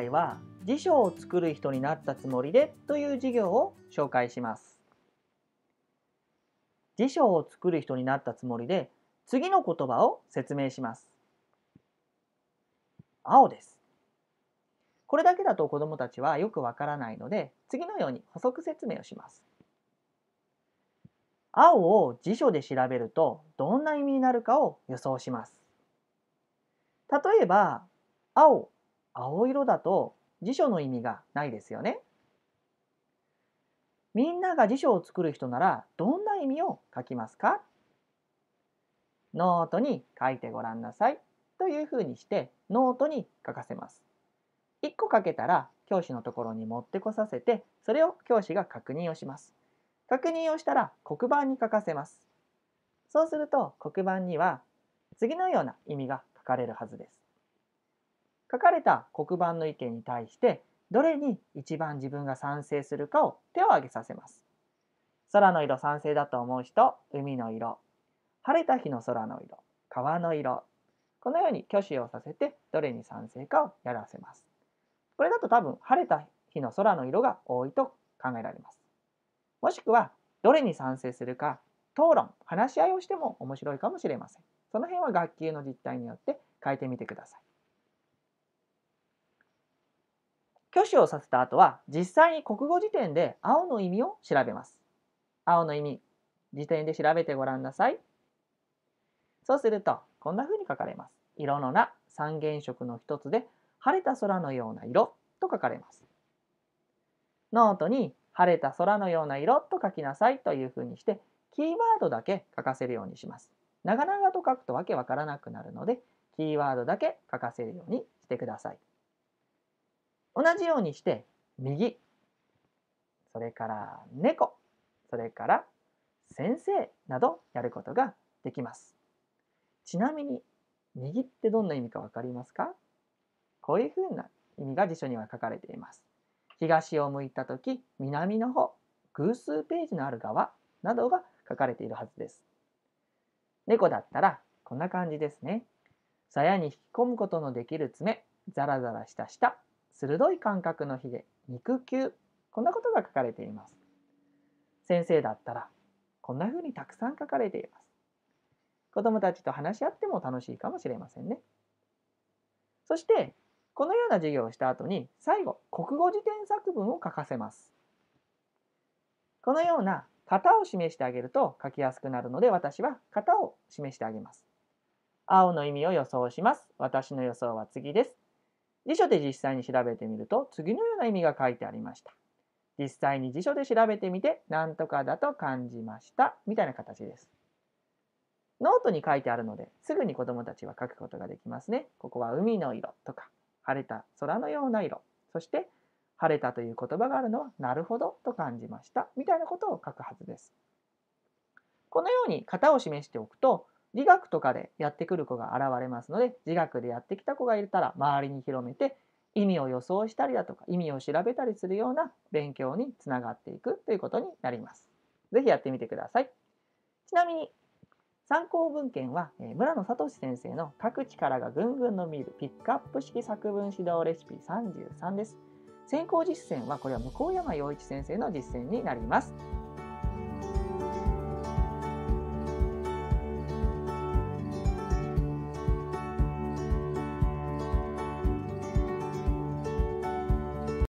回は辞書を作る人になったつもりでという授業を紹介します。辞書を作る人になったつもりで次の言葉を説明します。青です。これだけだと子どもたちはよくわからないので次のように補足説明をします。青を辞書で調べるとどんな意味になるかを予想します。例えば青青色だと辞書の意味がないですよね。みんなが辞書を作る人ならどんな意味を書きますかノートに書いてごらんなさいというふうにしてノートに書かせます。1個書けたら教師のところに持ってこさせてそれを教師が確認をします。確認をしたら黒板に書かせます。そうすると黒板には次のような意味が書かれるはずです。書かれた黒板の意見に対してどれに一番自分が賛成するかを手を挙げさせます。空の色賛成だと思う人、海の色、晴れた日の空の色、川の色、このように挙手をさせてどれに賛成かをやらせます。これだと多分晴れた日の空の色が多いと考えられます。もしくはどれに賛成するか討論、話し合いをしても面白いかもしれません。その辺は学級の実態によって変えてみてください。挙手をさせた後は実際に国語辞典で青の意味を調べます。青の意味、辞典で調べてごらんなさい。そうするとこんな風に書かれます。色の名、三原色の一つで晴れた空のような色と書かれます。ノートに晴れた空のような色と書きなさいというふうにしてキーワードだけ書かせるようにします。長々と書くとわけわからなくなるのでキーワードだけ書かせるようにしてください。同じようにして右それから猫それから先生などやることができますちなみに右ってどんな意味かわかりますかこういうふうな意味が辞書には書かれています東を向いた時南の方偶数ページのある側などが書かれているはずです猫だったらこんな感じですね鞘に引き込むことのできる爪ザラザラした舌鋭い感覚の比で肉球こんなことが書かれています先生だったらこんな風にたくさん書かれています子供もたちと話し合っても楽しいかもしれませんねそしてこのような授業をした後に最後国語辞典作文を書かせますこのような型を示してあげると書きやすくなるので私は型を示してあげます青の意味を予想します私の予想は次です辞書で実際に調べてみると次のような意味が書いてありました。実際に辞書で調べてみて何とかだと感じましたみたいな形です。ノートに書いてあるのですぐに子どもたちは書くことができますね。ここは海の色とか晴れた空のような色そして晴れたという言葉があるのはなるほどと感じましたみたいなことを書くはずです。このように型を示しておくと理学とかでやってくる子が現れますので自学でやってきた子がいたら周りに広めて意味を予想したりだとか意味を調べたりするような勉強につながっていくということになります。ぜひやってみてください。ちなみに参考文献は、村野聡先生の各力がぐんぐん伸びるピックアップ式作文指導レシピ33です。先行実践はこれは向山陽一先生の実践になります。